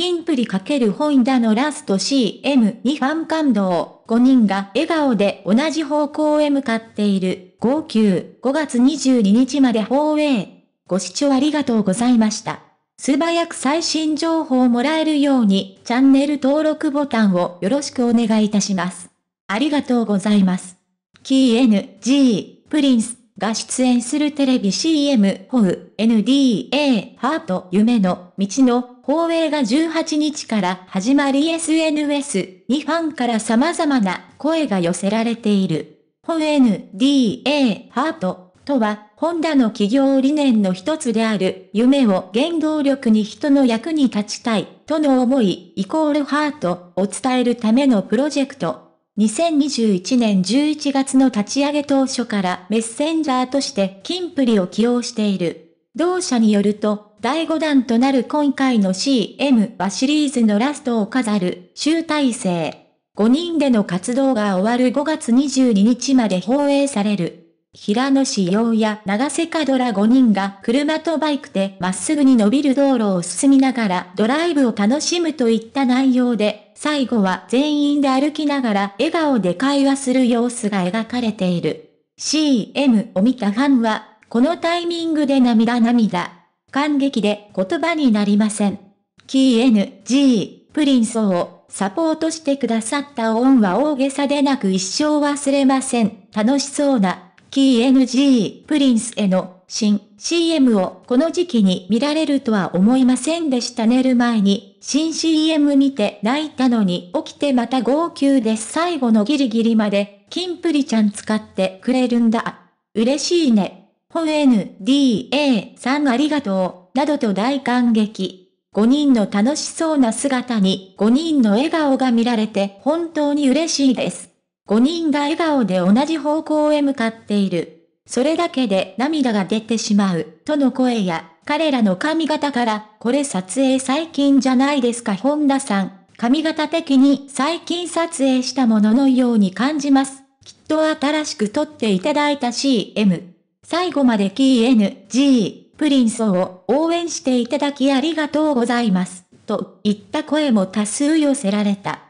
キンプリ×本ダのラスト CM にファン感動。5人が笑顔で同じ方向へ向かっている。号泣。5月22日まで放映。ご視聴ありがとうございました。素早く最新情報をもらえるように、チャンネル登録ボタンをよろしくお願いいたします。ありがとうございます。KNG プリンスが出演するテレビ CM ホウ NDA ハート夢の道の放映が18日から始まり SNS にファンから様々な声が寄せられている。ホウ NDA ハートとはホンダの企業理念の一つである夢を原動力に人の役に立ちたいとの思いイコールハートを伝えるためのプロジェクト。2021年11月の立ち上げ当初からメッセンジャーとしてキンプリを起用している。同社によると、第5弾となる今回の CM はシリーズのラストを飾る集大成。5人での活動が終わる5月22日まで放映される。平野志陽や長瀬角ドラ5人が車とバイクでまっすぐに伸びる道路を進みながらドライブを楽しむといった内容で最後は全員で歩きながら笑顔で会話する様子が描かれている。CM を見たファンは、このタイミングで涙涙。感激で言葉になりません。KNG、プリンスをサポートしてくださった恩は大げさでなく一生忘れません。楽しそうな KNG、プリンスへの新 CM をこの時期に見られるとは思いませんでした寝る前に、新 CM 見て泣いたのに起きてまた号泣です最後のギリギリまで、キンプリちゃん使ってくれるんだ。嬉しいね。本 NDA さんありがとう、などと大感激。5人の楽しそうな姿に5人の笑顔が見られて本当に嬉しいです。5人が笑顔で同じ方向へ向かっている。それだけで涙が出てしまう、との声や、彼らの髪型から、これ撮影最近じゃないですか本田さん。髪型的に最近撮影したもののように感じます。きっと新しく撮っていただいた CM。最後まで KNG、プリンスを応援していただきありがとうございます。といった声も多数寄せられた。